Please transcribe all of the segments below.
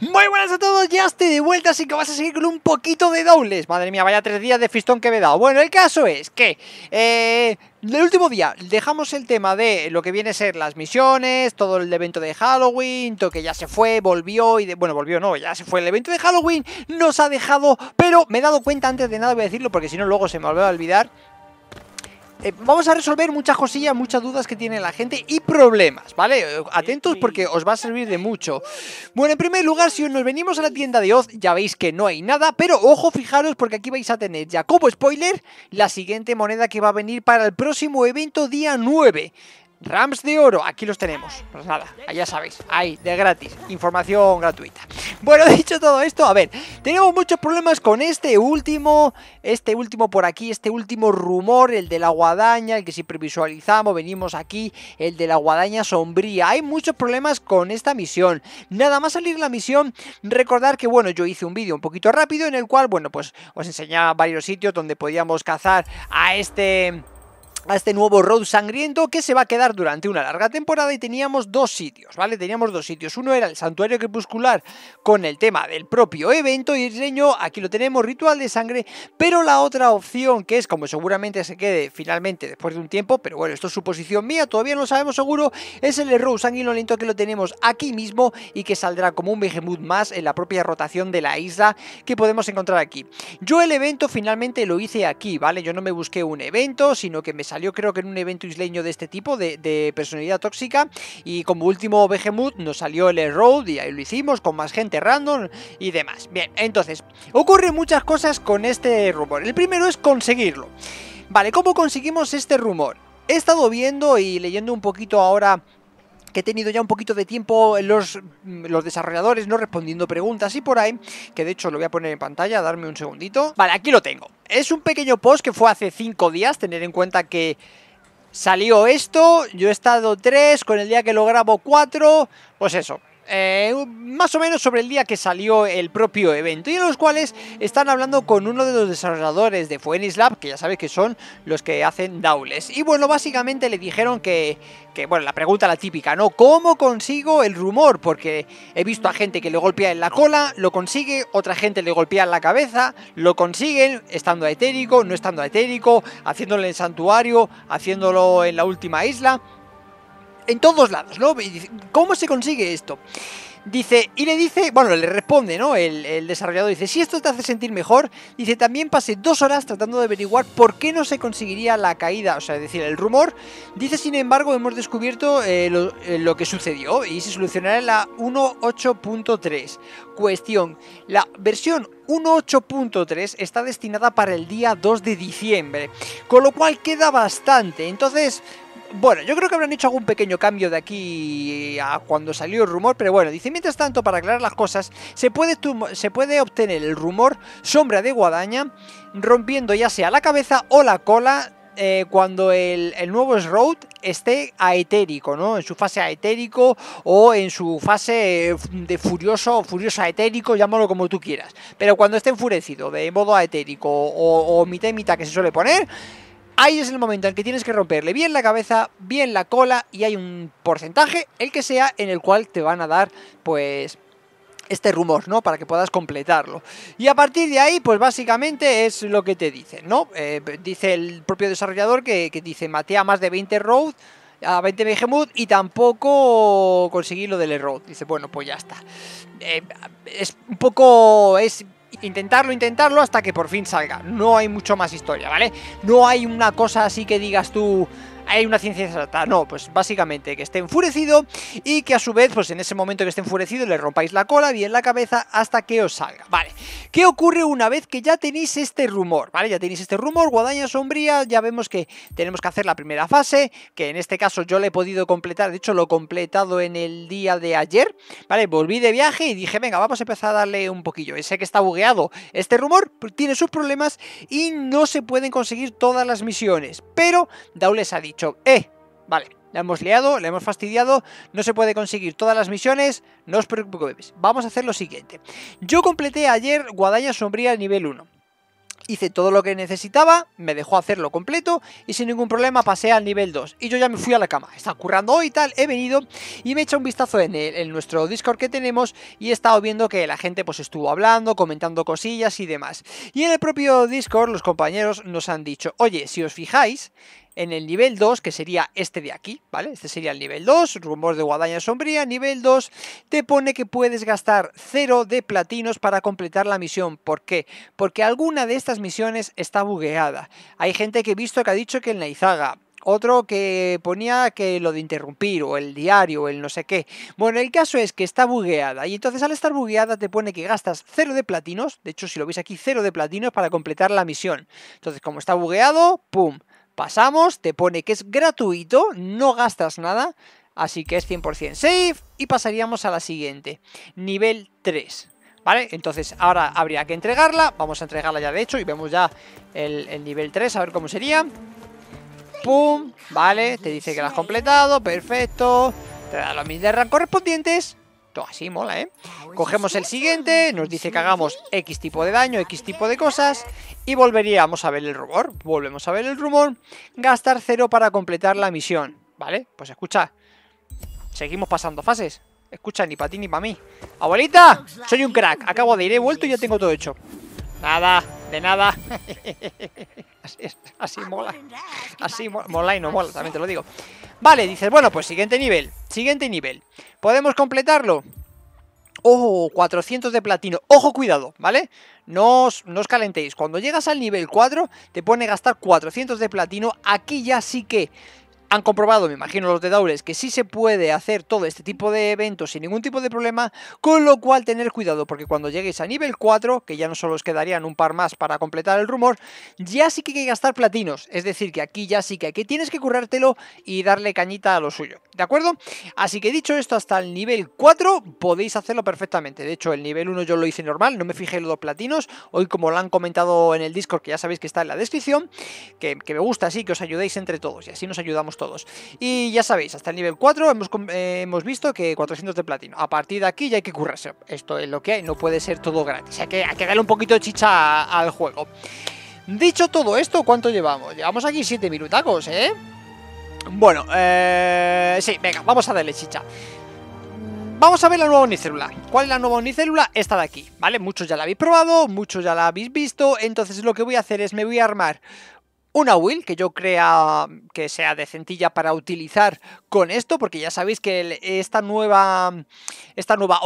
Muy buenas a todos, ya estoy de vuelta, así que vas a seguir con un poquito de dobles. Madre mía, vaya tres días de fistón que me he dado. Bueno, el caso es que... Eh, el último día dejamos el tema de lo que viene a ser las misiones, todo el evento de Halloween, todo que ya se fue, volvió y... De, bueno, volvió no, ya se fue el evento de Halloween, nos ha dejado... Pero me he dado cuenta antes de nada, voy a decirlo porque si no luego se me va a olvidar eh, vamos a resolver muchas cosillas, muchas dudas que tiene la gente y problemas, ¿vale? Eh, atentos porque os va a servir de mucho. Bueno, en primer lugar, si nos venimos a la tienda de Oz, ya veis que no hay nada, pero ojo, fijaros porque aquí vais a tener ya como spoiler la siguiente moneda que va a venir para el próximo evento día 9. Rams de oro, aquí los tenemos. Pues nada, ya sabéis, ahí, de gratis, información gratuita. Bueno, dicho todo esto, a ver, tenemos muchos problemas con este último, este último por aquí, este último rumor, el de la guadaña, el que siempre visualizamos, venimos aquí, el de la guadaña sombría. Hay muchos problemas con esta misión. Nada más salir la misión, recordar que, bueno, yo hice un vídeo un poquito rápido en el cual, bueno, pues os enseñaba varios sitios donde podíamos cazar a este a este nuevo road sangriento que se va a quedar durante una larga temporada y teníamos dos sitios, ¿vale? Teníamos dos sitios. Uno era el santuario crepuscular con el tema del propio evento y diseño, aquí lo tenemos, ritual de sangre, pero la otra opción que es como seguramente se quede finalmente después de un tiempo, pero bueno, esto es suposición mía, todavía no lo sabemos seguro, es el road sangriento que lo tenemos aquí mismo y que saldrá como un behemoth más en la propia rotación de la isla que podemos encontrar aquí. Yo el evento finalmente lo hice aquí, ¿vale? Yo no me busqué un evento, sino que me salió creo que en un evento isleño de este tipo, de, personalidad tóxica. Y como último Behemoth nos salió el Road y ahí lo hicimos con más gente random y demás. Bien, entonces, ocurren muchas cosas con este rumor. El primero es conseguirlo. Vale, ¿cómo conseguimos este rumor? He estado viendo y leyendo un poquito ahora que he tenido ya un poquito de tiempo los, mm, los desarrolladores, ¿no? Respondiendo preguntas y por ahí, que de hecho lo voy a poner en pantalla, darme un segundito. Vale, aquí lo tengo. Es un pequeño post que fue hace cinco días, tener en cuenta que salió esto, yo he estado 3, con el día que lo grabo 4, pues eso, eh, más o menos sobre el día que salió el propio evento y en los cuales están hablando con uno de los desarrolladores de Fuenis Lab, que ya sabéis que son los que hacen daules Y bueno, básicamente le dijeron que, que, bueno, la pregunta la típica, ¿no? ¿Cómo consigo el rumor? Porque he visto a gente que le golpea en la cola, lo consigue, otra gente le golpea en la cabeza, lo consiguen estando etérico, no estando etérico, haciéndolo en el santuario, haciéndolo en la última isla en todos lados, ¿no? ¿Cómo se consigue esto? Dice, y le dice, bueno, le responde, ¿no? El, desarrollador dice, si esto te hace sentir mejor, dice, también pasé dos horas tratando de averiguar por qué no se conseguiría la caída, o sea, es decir, el rumor. Dice, sin embargo, hemos descubierto eh, eh, lo, que sucedió y se solucionará la 1.8.3. Cuestión, la versión 1.8.3 está destinada para el día 2 de diciembre, con lo cual queda bastante. Entonces, bueno, yo creo que habrán hecho algún pequeño cambio de aquí a cuando salió el rumor, pero bueno, dice, mientras tanto, para aclarar las cosas, se puede, se puede obtener el rumor sombra de guadaña rompiendo ya sea la cabeza o la cola eh, cuando el, nuevo S.R.O.A.D. esté etérico, ¿no? En su fase etérico o en su fase eh, de furioso o furioso etérico, llámalo como tú quieras. Pero cuando esté enfurecido, de modo aetérico o, o mitad y mitad que se suele poner Ahí es el momento en que tienes que romperle bien la cabeza, bien la cola y hay un porcentaje, el que sea, en el cual te van a dar pues este rumor, ¿no? Para que puedas completarlo. Y a partir de ahí, pues básicamente es lo que te dicen, ¿no? Eh, dice el propio desarrollador que, dice, matea más de 20 road a 20 Behemoth y tampoco conseguí lo del error. Dice, bueno, pues ya está. Eh, es un poco. Es intentarlo, intentarlo hasta que por fin salga. No hay mucho más historia, ¿vale? No hay una cosa así que digas tú hay una ciencia exacta. No, pues básicamente que esté enfurecido y que a su vez, pues en ese momento que esté enfurecido, le rompáis la cola, bien la cabeza, hasta que os salga. Vale, ¿qué ocurre una vez que ya tenéis este rumor? Vale, ya tenéis este rumor, guadaña sombría, ya vemos que tenemos que hacer la primera fase, que en este caso yo le he podido completar, de hecho lo he completado en el día de ayer, ¿vale? Volví de viaje y dije, venga, vamos a empezar a darle un poquillo. Ese sé que está bugueado este rumor, tiene sus problemas y no se pueden conseguir todas las misiones, pero Daules ha dicho, ¡eh! Vale, la hemos liado, la hemos fastidiado, no se puede conseguir todas las misiones, no os preocupéis. Vamos a hacer lo siguiente. Yo completé ayer Guadaña Sombría nivel 1. Hice todo lo que necesitaba, me dejó hacerlo completo y sin ningún problema pasé al nivel 2. Y yo ya me fui a la cama, está currando hoy y tal, he venido y me he echado un vistazo en, nuestro Discord que tenemos y he estado viendo que la gente pues estuvo hablando, comentando cosillas y demás. Y en el propio Discord los compañeros nos han dicho, oye, si os fijáis, en el nivel 2, que sería este de aquí, ¿vale? Este sería el nivel 2, rumor de guadaña sombría, nivel 2, te pone que puedes gastar 0 de platinos para completar la misión. ¿Por qué? Porque alguna de estas misiones está bugueada. Hay gente que he visto que ha dicho que en la Izaga, otro que ponía que lo de interrumpir o el diario o el no sé qué. Bueno, el caso es que está bugueada y entonces al estar bugueada te pone que gastas cero de platinos, de hecho si lo veis aquí cero de platinos para completar la misión. Entonces como está bugueado, ¡pum! Pasamos, te pone que es gratuito, no gastas nada, así que es 100% safe y pasaríamos a la siguiente, nivel 3. ¿Vale? Entonces ahora habría que entregarla, vamos a entregarla ya de hecho y vemos ya el, nivel 3, a ver cómo sería. ¡Pum! Vale, te dice que la has completado, perfecto. Te da los mil de rank correspondientes así, mola, ¿eh? Cogemos el siguiente, nos dice que hagamos X tipo de daño, X tipo de cosas y volveríamos a ver el rumor. Volvemos a ver el rumor. Gastar cero para completar la misión. ¿Vale? Pues escucha. Seguimos pasando fases. Escucha, ni para ti ni para mí. Abuelita, soy un crack. Acabo de ir, he vuelto y ya tengo todo hecho. Nada. De nada. Así, mola. Así mola y no mola, también te lo digo. Vale, dices, bueno, pues siguiente nivel. Siguiente nivel. ¿Podemos completarlo? Ojo, 400 de platino. Ojo, cuidado, ¿vale? No no os, calentéis. Cuando llegas al nivel 4, te pone gastar 400 de platino. Aquí ya sí que han comprobado, me imagino, los de Daules, que sí se puede hacer todo este tipo de eventos sin ningún tipo de problema, con lo cual tener cuidado, porque cuando lleguéis a nivel 4, que ya no solo os quedarían un par más para completar el rumor, ya sí que hay que gastar platinos, es decir, que aquí ya sí que, aquí tienes que currártelo y darle cañita a lo suyo, ¿de acuerdo? Así que dicho esto, hasta el nivel 4 podéis hacerlo perfectamente, de hecho el nivel 1 yo lo hice normal, no me fijé los platinos, hoy como lo han comentado en el Discord, que ya sabéis que está en la descripción, que, que me gusta así, que os ayudéis entre todos, y así nos ayudamos todos y ya sabéis, hasta el nivel 4 eh, hemos, visto que 400 de platino. A partir de aquí ya hay que currarse. Esto es lo que hay, no puede ser todo gratis. Hay que, hay que darle un poquito de chicha al juego. Dicho todo esto, ¿cuánto llevamos? Llevamos aquí 7 minutacos, ¿eh? Bueno, eh, sí, venga, vamos a darle chicha. Vamos a ver la nueva unicélula. ¿Cuál es la nueva unicélula? Esta de aquí, ¿vale? Muchos ya la habéis probado, muchos ya la habéis visto, entonces lo que voy a hacer es me voy a armar una will que yo crea que sea decentilla para utilizar con esto, porque ya sabéis que esta nueva esta nueva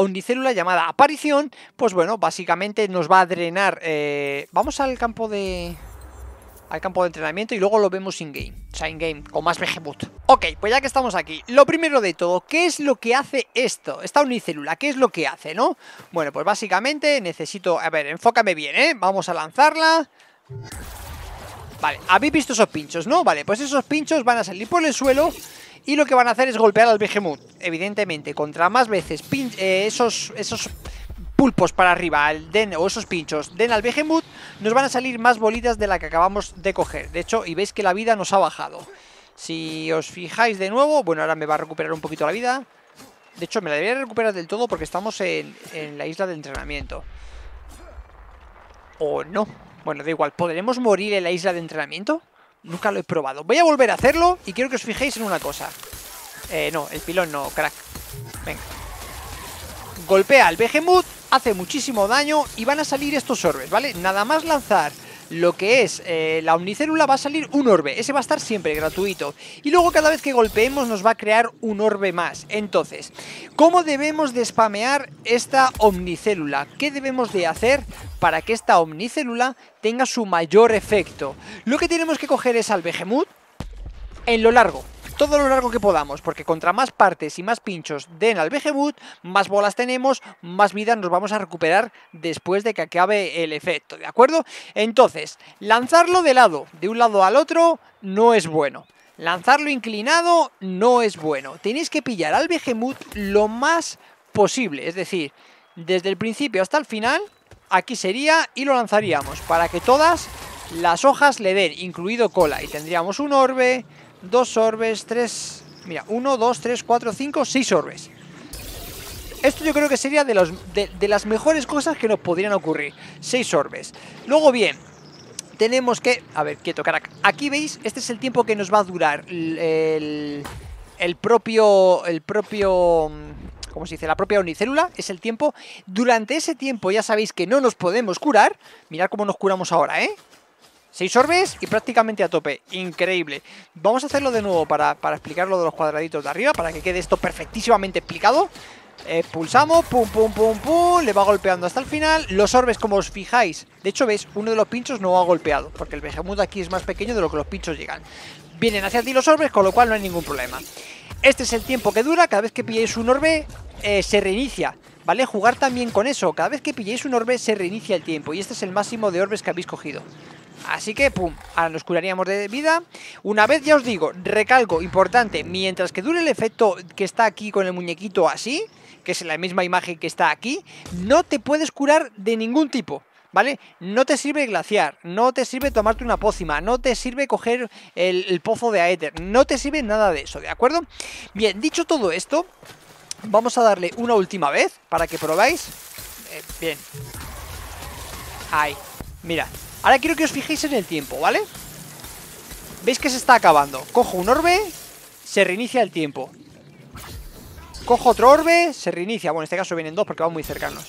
llamada aparición, pues bueno, básicamente nos va a drenar. Eh, vamos al campo de al campo de entrenamiento y luego lo vemos in-game, o sea, in-game, con más vegemut Ok, pues ya que estamos aquí, lo primero de todo, ¿qué es lo que hace esto? Esta unicélula, ¿qué es lo que hace, no? Bueno, pues básicamente necesito, a ver, enfócame bien, ¿eh? Vamos a lanzarla. Vale, habéis visto esos pinchos, ¿no? Vale, pues esos pinchos van a salir por el suelo y lo que van a hacer es golpear al Behemoth. Evidentemente, contra más veces eh, esos, esos pulpos para arriba o esos pinchos den al Behemoth, nos van a salir más bolitas de la que acabamos de coger. De hecho, y veis que la vida nos ha bajado. Si os fijáis de nuevo, bueno, ahora me va a recuperar un poquito la vida. De hecho, me la debería recuperar del todo porque estamos en la isla de entrenamiento. O no. Bueno, da igual. ¿Podremos morir en la isla de entrenamiento? Nunca lo he probado. Voy a volver a hacerlo y quiero que os fijéis en una cosa. Eh, no, el pilón no, crack. Venga. Golpea al Behemoth, hace muchísimo daño y van a salir estos orbes, ¿vale? Nada más lanzar lo que es eh, la omnicélula va a salir un orbe, ese va a estar siempre gratuito y luego cada vez que golpeemos nos va a crear un orbe más, entonces ¿cómo debemos de spamear esta omnicélula? ¿qué debemos de hacer para que esta omnicélula tenga su mayor efecto. Lo que tenemos que coger es al Behemoth en lo largo, todo lo largo que podamos, porque contra más partes y más pinchos den al Behemoth, más bolas tenemos, más vida nos vamos a recuperar después de que acabe el efecto, ¿de acuerdo? Entonces, lanzarlo de lado, de un lado al otro, no es bueno. Lanzarlo inclinado no es bueno. Tenéis que pillar al Behemoth lo más posible, es decir, desde el principio hasta el final, aquí sería y lo lanzaríamos para que todas las hojas le den, incluido cola. Y tendríamos un orbe, dos orbes, tres... Mira, uno, dos, tres, cuatro, cinco, seis orbes. Esto yo creo que sería de, las mejores cosas que nos podrían ocurrir. Seis orbes. Luego bien, tenemos que... A ver, quieto, caraca. Aquí veis, este es el tiempo que nos va a durar el, el propio... El propio mm, como se dice, la propia unicélula, es el tiempo. Durante ese tiempo ya sabéis que no nos podemos curar. Mirad cómo nos curamos ahora, ¿eh? Seis orbes y prácticamente a tope. Increíble. Vamos a hacerlo de nuevo para, para explicar lo de los cuadraditos de arriba, para que quede esto perfectísimamente explicado. Eh, pulsamos, pum, pum, pum, pum, le va golpeando hasta el final. Los orbes, como os fijáis, de hecho, ves uno de los pinchos no ha golpeado, porque el behemoth aquí es más pequeño de lo que los pinchos llegan. Vienen hacia ti los orbes, con lo cual no hay ningún problema. Este es el tiempo que dura, cada vez que pilláis un orbe eh, se reinicia ¿Vale? Jugar también con eso, cada vez que pilléis un orbe se reinicia el tiempo Y este es el máximo de orbes que habéis cogido Así que, pum, ahora nos curaríamos de vida Una vez, ya os digo, recalco, importante Mientras que dure el efecto que está aquí con el muñequito así Que es la misma imagen que está aquí No te puedes curar de ningún tipo ¿vale? No te sirve glaciar, no te sirve tomarte una pócima, no te sirve coger el, pozo de Aether, no te sirve nada de eso, ¿de acuerdo? Bien, dicho todo esto, vamos a darle una última vez para que probáis. Eh, bien. Ahí, mira. Ahora quiero que os fijéis en el tiempo, ¿vale? Veis que se está acabando. Cojo un orbe, se reinicia el tiempo. Cojo otro orbe, se reinicia. Bueno, en este caso vienen dos porque van muy cercanos.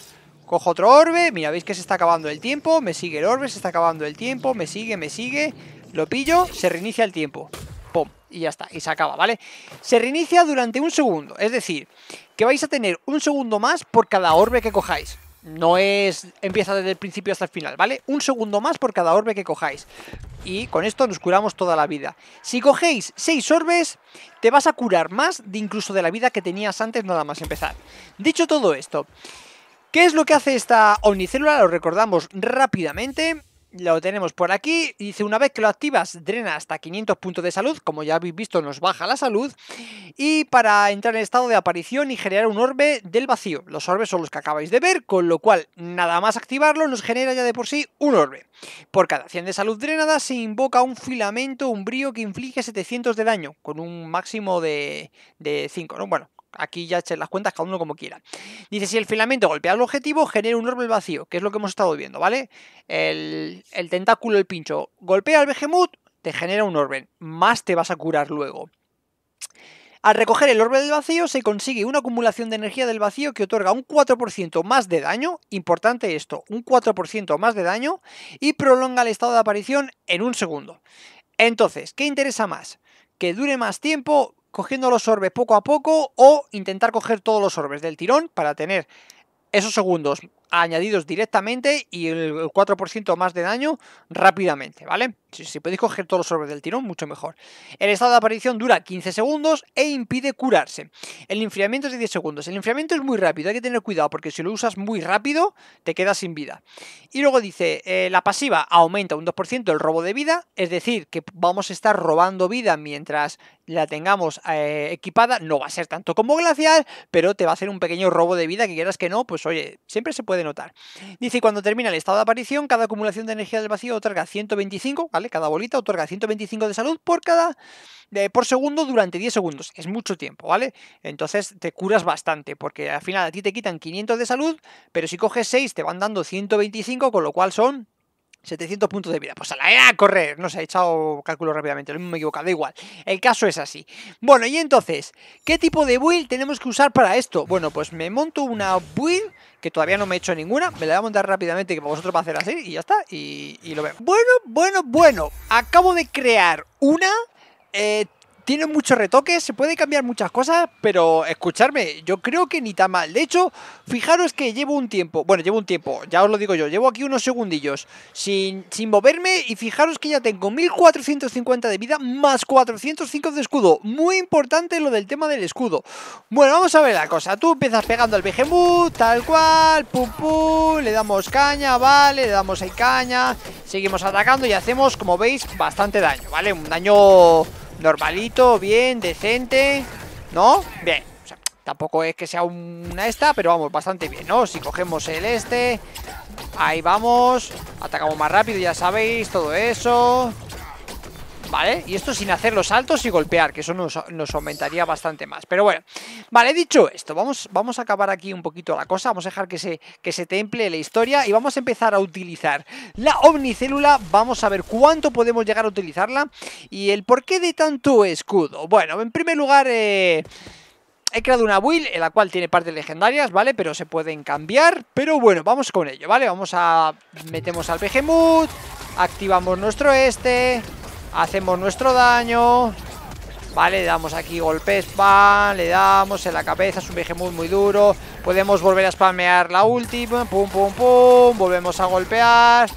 Cojo otro orbe, mira, veis que se está acabando el tiempo Me sigue el orbe, se está acabando el tiempo Me sigue, me sigue, lo pillo Se reinicia el tiempo, pum Y ya está, y se acaba, ¿vale? Se reinicia durante un segundo, es decir Que vais a tener un segundo más por cada orbe que cojáis no es empieza desde el principio hasta el final, ¿vale? Un segundo más por cada orbe que cojáis. Y con esto nos curamos toda la vida. Si cogéis seis orbes, te vas a curar más de incluso de la vida que tenías antes nada más empezar. Dicho todo esto, ¿Qué es lo que hace esta omnicélula? Lo recordamos rápidamente. Lo tenemos por aquí. Dice, una vez que lo activas, drena hasta 500 puntos de salud. Como ya habéis visto, nos baja la salud. Y para entrar en estado de aparición y generar un orbe del vacío. Los orbes son los que acabáis de ver, con lo cual, nada más activarlo, nos genera ya de por sí un orbe. Por cada 100 de salud drenada, se invoca un filamento, un brío que inflige 700 de daño, con un máximo de, de 5, ¿no? Bueno, Aquí ya echen las cuentas cada uno como quiera. Dice, si el filamento golpea el objetivo, genera un orbe vacío, que es lo que hemos estado viendo, ¿vale? El, el tentáculo, el pincho, golpea al behemoth, te genera un orbe. Más te vas a curar luego. Al recoger el orbe del vacío se consigue una acumulación de energía del vacío que otorga un 4% más de daño, importante esto, un 4% más de daño y prolonga el estado de aparición en un segundo. Entonces, ¿qué interesa más? ¿Que dure más tiempo? cogiendo los orbes poco a poco o intentar coger todos los orbes del tirón para tener esos segundos añadidos directamente y el 4% más de daño rápidamente, ¿vale? Si, podéis coger todos los sobres del tirón, mucho mejor. El estado de aparición dura 15 segundos e impide curarse. El enfriamiento es de 10 segundos. El enfriamiento es muy rápido, hay que tener cuidado porque si lo usas muy rápido, te quedas sin vida. Y luego dice, eh, la pasiva aumenta un 2% el robo de vida, es decir, que vamos a estar robando vida mientras la tengamos eh, equipada. No va a ser tanto como glacial, pero te va a hacer un pequeño robo de vida que quieras que no, pues oye, siempre se puede notar. Dice, cuando termina el estado de aparición, cada acumulación de energía del vacío otorga 125 cada bolita otorga 125 de salud por cada eh, por segundo durante 10 segundos. Es mucho tiempo, ¿vale? Entonces te curas bastante, porque al final a ti te quitan 500 de salud, pero si coges 6 te van dando 125, con lo cual son 700 puntos de vida. Pues a la era a correr. No sé, he echado cálculo rápidamente. No me he equivocado, da igual. El caso es así. Bueno, y entonces, ¿qué tipo de build tenemos que usar para esto? Bueno, pues me monto una build que todavía no me he hecho ninguna. Me la voy a montar rápidamente que vosotros va a hacer así y ya está. Y, y lo veo. Bueno, bueno, bueno. Acabo de crear una... Eh, tiene muchos retoques, se puede cambiar muchas cosas, pero escucharme, yo creo que ni tan mal. De hecho, fijaros que llevo un tiempo, bueno, llevo un tiempo, ya os lo digo yo, llevo aquí unos segundillos sin, sin moverme y fijaros que ya tengo 1450 de vida más 405 de escudo. Muy importante lo del tema del escudo. Bueno, vamos a ver la cosa. Tú empiezas pegando al Behemoth, tal cual, pum pum, le damos caña, vale, le damos ahí caña, seguimos atacando y hacemos, como veis, bastante daño, ¿vale? Un daño Normalito, bien, decente ¿No? Bien o sea, Tampoco es que sea una esta, pero vamos, bastante bien, ¿no? Si cogemos el este Ahí vamos Atacamos más rápido, ya sabéis, todo eso ¿vale? Y esto sin hacer los saltos y golpear, que eso nos, aumentaría bastante más. Pero bueno, vale, dicho esto, vamos, vamos a acabar aquí un poquito la cosa, vamos a dejar que se, que se temple la historia y vamos a empezar a utilizar la omnicélula, vamos a ver cuánto podemos llegar a utilizarla y el porqué de tanto escudo. Bueno, en primer lugar... Eh, he creado una build en la cual tiene partes legendarias, ¿vale? Pero se pueden cambiar, pero bueno, vamos con ello, ¿vale? Vamos a... metemos al Behemoth, activamos nuestro este, Hacemos nuestro daño. Vale, le damos aquí golpe spam, le damos en la cabeza, es un viaje muy muy duro. Podemos volver a spamear la última, pum pum pum, volvemos a golpear.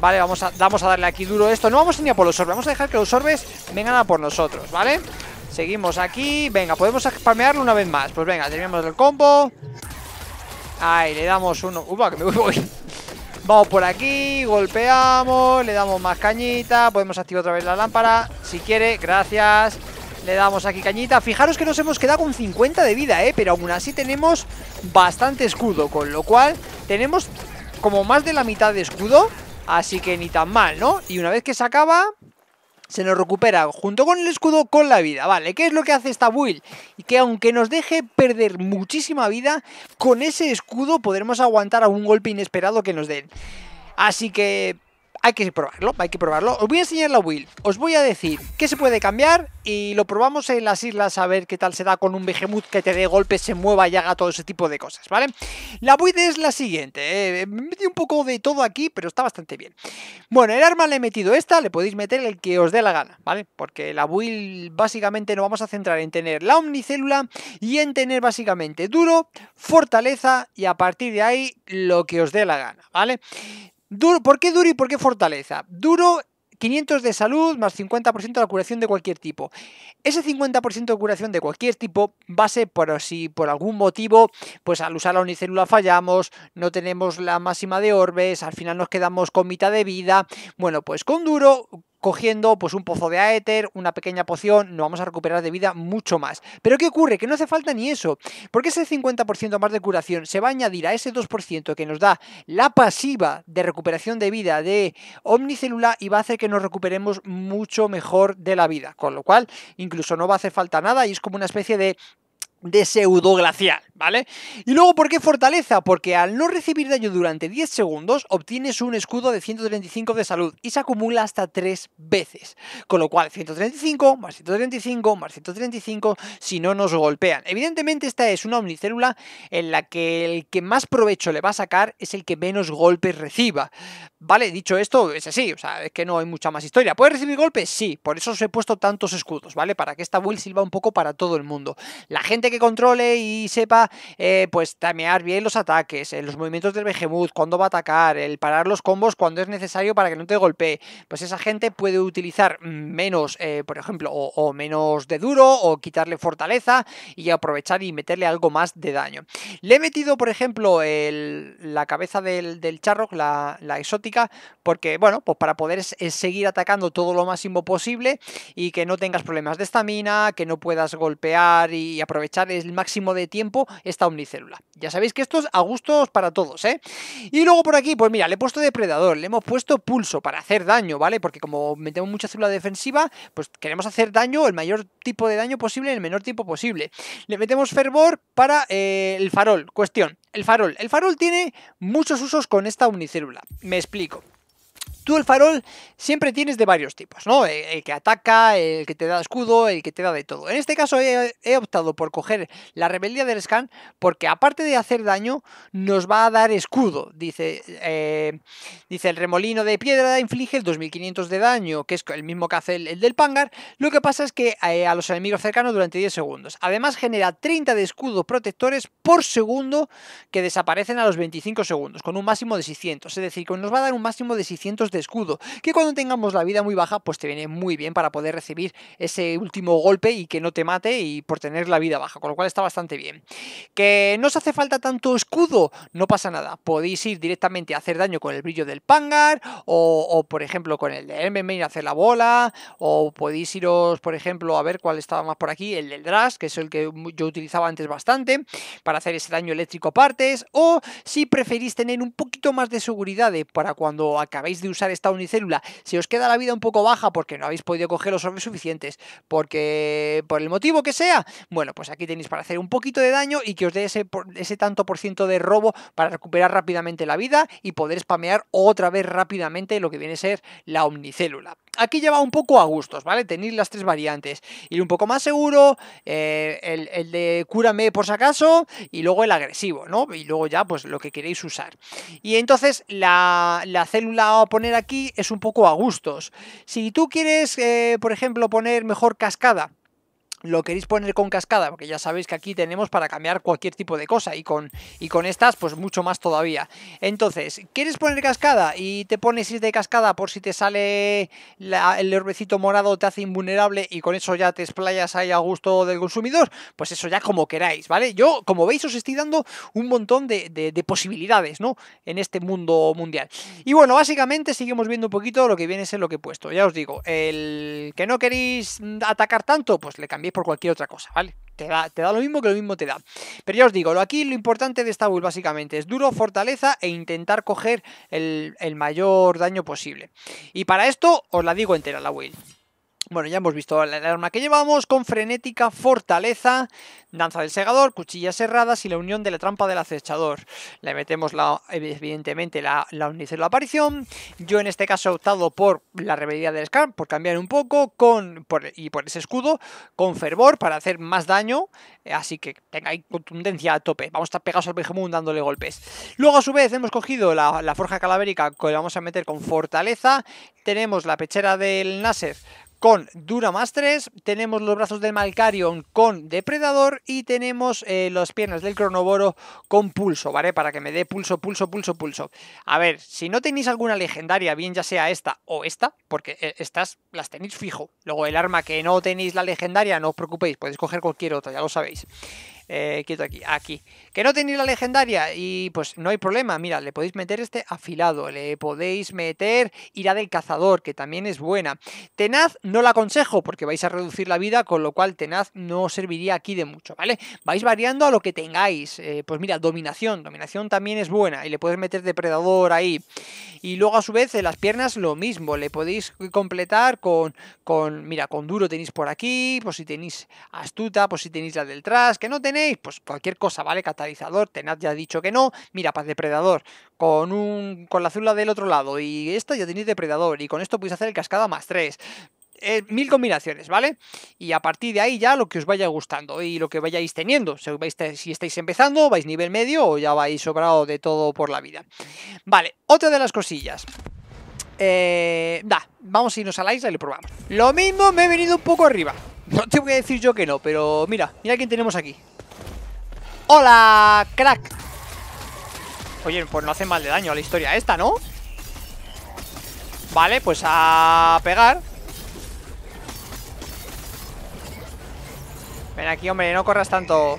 Vale, vamos a, vamos a darle aquí duro esto. No vamos a ir a por los orbes, vamos a dejar que los orbes vengan a por nosotros, ¿vale? Seguimos aquí, venga, podemos spamearlo una vez más. Pues venga, terminamos el combo. Ahí, le damos uno... Upa, que me voy. Vamos por aquí, golpeamos, le damos más cañita, podemos activar otra vez la lámpara, si quiere, gracias. Le damos aquí cañita. Fijaros que nos hemos quedado con 50 de vida, ¿eh? Pero aún así tenemos bastante escudo, con lo cual tenemos como más de la mitad de escudo, así que ni tan mal, ¿no? Y una vez que se acaba, se nos recupera junto con el escudo con la vida. Vale, ¿qué es lo que hace esta build? Y que aunque nos deje perder muchísima vida, con ese escudo podremos aguantar a un golpe inesperado que nos den. Así que hay que probarlo, hay que probarlo. Os voy a enseñar la build, os voy a decir qué se puede cambiar y lo probamos en las islas a ver qué tal se da con un Behemoth que te dé golpes, se mueva y haga todo ese tipo de cosas, ¿vale? La build es la siguiente, eh, un poco de todo aquí, pero está bastante bien. Bueno, el arma le he metido esta, le podéis meter el que os dé la gana, ¿vale? Porque la build básicamente nos vamos a centrar en tener la omnicélula y en tener básicamente duro, fortaleza y a partir de ahí lo que os dé la gana, ¿vale? ¿Por qué duro y por qué fortaleza? Duro 500 de salud más 50% de la curación de cualquier tipo. Ese 50% de curación de cualquier tipo va a ser por si por algún motivo, pues al usar la unicélula fallamos, no tenemos la máxima de orbes, al final nos quedamos con mitad de vida. Bueno, pues con duro cogiendo pues un pozo de aéter, una pequeña poción, nos vamos a recuperar de vida mucho más. Pero ¿qué ocurre? Que no hace falta ni eso, porque ese 50% más de curación se va a añadir a ese 2% que nos da la pasiva de recuperación de vida de Omnicélula y va a hacer que nos recuperemos mucho mejor de la vida, con lo cual incluso no va a hacer falta nada y es como una especie de de pseudo glacial ¿vale? Y luego, ¿por qué fortaleza? Porque al no recibir daño durante 10 segundos, obtienes un escudo de 135 de salud y se acumula hasta 3 veces. Con lo cual, 135 más 135 más 135 si no nos golpean. Evidentemente, esta es una omnicélula en la que el que más provecho le va a sacar es el que menos golpes reciba. Vale, dicho esto, es así, o sea, es que no hay mucha más historia. ¿Puede recibir golpes? Sí, por eso os he puesto tantos escudos, ¿vale? Para que esta build sirva un poco para todo el mundo. La gente que controle y sepa, eh, pues, tamear bien los ataques, eh, los movimientos del Behemoth, cuando va a atacar, el parar los combos cuando es necesario para que no te golpee. Pues esa gente puede utilizar menos, eh, por ejemplo, o, menos de duro, o quitarle fortaleza y aprovechar y meterle algo más de daño. Le he metido, por ejemplo, la cabeza del, del Charrock, la, la porque, bueno, pues para poder seguir atacando todo lo máximo posible y que no tengas problemas de estamina, que no puedas golpear y aprovechar el máximo de tiempo esta omnicélula. Ya sabéis que esto es a gustos para todos, ¿eh? Y luego por aquí, pues mira, le he puesto depredador, le hemos puesto pulso para hacer daño, ¿vale? Porque como metemos mucha célula defensiva, pues queremos hacer daño, el mayor tipo de daño posible en el menor tiempo posible. Le metemos fervor para eh, el farol, cuestión. El farol. El farol tiene muchos usos con esta unicélula. Me explico. Tú el farol siempre tienes de varios tipos, ¿no? El, que ataca, el que te da escudo, el que te da de todo. En este caso he, optado por coger la rebeldía del scan porque aparte de hacer daño, nos va a dar escudo. Dice, eh, dice el remolino de piedra inflige el 2500 de daño, que es el mismo que hace el, del Pangar. Lo que pasa es que eh, a los enemigos cercanos durante 10 segundos. Además genera 30 de escudo protectores por segundo que desaparecen a los 25 segundos, con un máximo de 600. Es decir, que nos va a dar un máximo de 600 de escudo, que cuando tengamos la vida muy baja, pues te viene muy bien para poder recibir ese último golpe y que no te mate y por tener la vida baja, con lo cual está bastante bien. Que no os hace falta tanto escudo, no pasa nada, podéis ir directamente a hacer daño con el brillo del Pangar o, por ejemplo con el de y hacer la bola o podéis iros por ejemplo a ver cuál estaba más por aquí, el del Drash, que es el que yo utilizaba antes bastante para hacer ese daño eléctrico partes o si preferís tener un poquito más de seguridad para cuando acabéis de usar esta unicélula, si os queda la vida un poco baja porque no habéis podido coger los orbes suficientes, porque por el motivo que sea, bueno, pues aquí tenéis para hacer un poquito de daño y que os dé ese, ese tanto por ciento de robo para recuperar rápidamente la vida y poder spamear otra vez rápidamente lo que viene a ser la omnicélula aquí lleva un poco a gustos, ¿vale? Tenéis las tres variantes. Ir un poco más seguro, eh, el, de cúrame por si acaso, y luego el agresivo, ¿no? Y luego ya, pues lo que queréis usar. Y entonces la, célula a poner aquí es un poco a gustos. Si tú quieres, eh, por ejemplo, poner mejor cascada, lo queréis poner con cascada, porque ya sabéis que aquí tenemos para cambiar cualquier tipo de cosa y con, y con estas pues mucho más todavía. Entonces, ¿quieres poner cascada y te pones ir de cascada por si te sale el herbecito morado, te hace invulnerable y con eso ya te explayas ahí a gusto del consumidor? Pues eso ya como queráis, ¿vale? Yo, como veis, os estoy dando un montón de, posibilidades, ¿no? En este mundo mundial. Y bueno, básicamente seguimos viendo un poquito lo que viene a ser lo que he puesto. Ya os digo, el que no queréis mm, atacar tanto, pues le cambiéis por cualquier otra cosa, ¿vale? Te da, lo mismo que lo mismo te da. Pero ya os digo, aquí lo importante de esta build básicamente es duro, fortaleza e intentar coger el, el mayor daño posible. Y para esto os la digo entera la build. Bueno, ya hemos visto el arma que llevamos con frenética fortaleza, danza del segador, cuchillas cerradas y la unión de la trampa del acechador. Le metemos la, evidentemente la, la aparición. Yo en este caso he optado por la rebeldía del Scar, por cambiar un poco con, y por ese escudo con fervor para hacer más daño. Así que tengáis contundencia a tope. Vamos a estar pegados al Benjamín dándole golpes. Luego a su vez hemos cogido la, la forja calavérica que vamos a meter con fortaleza. Tenemos la pechera del Nasser con Dura más 3, tenemos los brazos del Malcarion con Depredador y tenemos eh, las piernas del Cronoboro con Pulso, ¿vale? Para que me dé pulso, pulso, pulso, pulso. A ver, si no tenéis alguna legendaria, bien ya sea esta o esta, porque eh, estas las tenéis fijo. Luego el arma que no tenéis la legendaria, no os preocupéis, podéis coger cualquier otra, ya lo sabéis. Eh, quieto aquí, aquí. Que no tenéis la legendaria y pues no hay problema. Mira, le podéis meter este afilado, le podéis meter ira del cazador, que también es buena. Tenaz no la aconsejo porque vais a reducir la vida, con lo cual tenaz no serviría aquí de mucho, ¿vale? Vais variando a lo que tengáis. Eh, pues mira, dominación, dominación también es buena y le podéis meter depredador ahí. Y luego a su vez en las piernas lo mismo, le podéis completar con, con mira, con duro tenéis por aquí, pues si tenéis astuta, pues si tenéis la del tras, que no tenéis pues cualquier cosa, ¿vale? Catalizador, Tenaz ya dicho que no. Mira, paz depredador. Con un. la célula del otro lado. Y esto ya tenéis depredador. Y con esto podéis hacer el cascada más 3. Eh, mil combinaciones, ¿vale? Y a partir de ahí ya lo que os vaya gustando y lo que vayáis teniendo. Si, estáis empezando, vais nivel medio o ya vais sobrado de todo por la vida. Vale, otra de las cosillas. Eh, da, vamos a irnos a la isla y lo probamos. Lo mismo me he venido un poco arriba. No tengo que decir yo que no, pero mira, mira quién tenemos aquí. ¡Hola, crack! Oye, pues no hace mal de daño a la historia esta, ¿no? Vale, pues a pegar Ven aquí, hombre, no corras tanto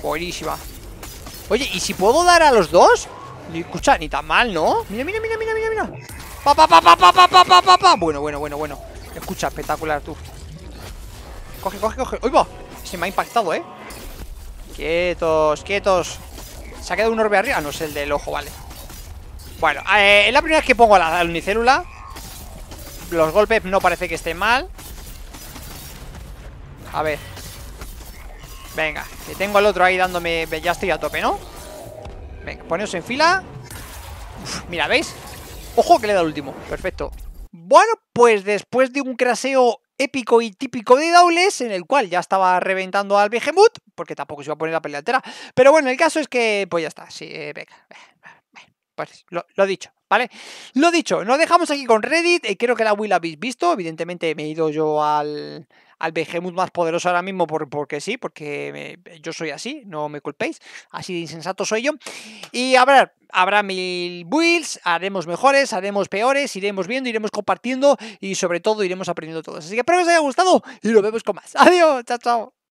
Buenísima Oye, ¿y si puedo dar a los dos? Escucha, ni tan mal, ¿no? Mira, mira, mira, mira, mira, mira Bueno, bueno, bueno, bueno Escucha, espectacular, tú Coge, coge, coge ¡Uy, va! Se me ha impactado, ¿eh? Quietos, quietos. Se ha quedado un orbe arriba. Ah, no es el del ojo, vale. Bueno, eh, es la primera vez que pongo la, unicélula. Los golpes no parece que estén mal. A ver. Venga, que tengo al otro ahí dándome... Ya estoy a tope, ¿no? Venga, poneos en fila. mira, ¿veis? Ojo que le da el último. Perfecto. Bueno, pues después de un craseo épico y típico de Daules, en el cual ya estaba reventando al Behemoth, porque tampoco se iba a poner la pelea entera. Pero bueno, el caso es que, pues ya está, sí, eh, venga, pues lo, dicho. ¿Vale? Lo dicho, nos dejamos aquí con Reddit. Eh, creo que la Will habéis visto. Evidentemente me he ido yo al, al Behemoth más poderoso ahora mismo porque sí, porque yo soy así, no me culpéis, así de insensato soy yo. Y habrá, habrá mil builds, haremos mejores, haremos peores, iremos viendo, iremos compartiendo y sobre todo iremos aprendiendo todos. Así que espero que os haya gustado y nos vemos con más. Adiós, chao, chao.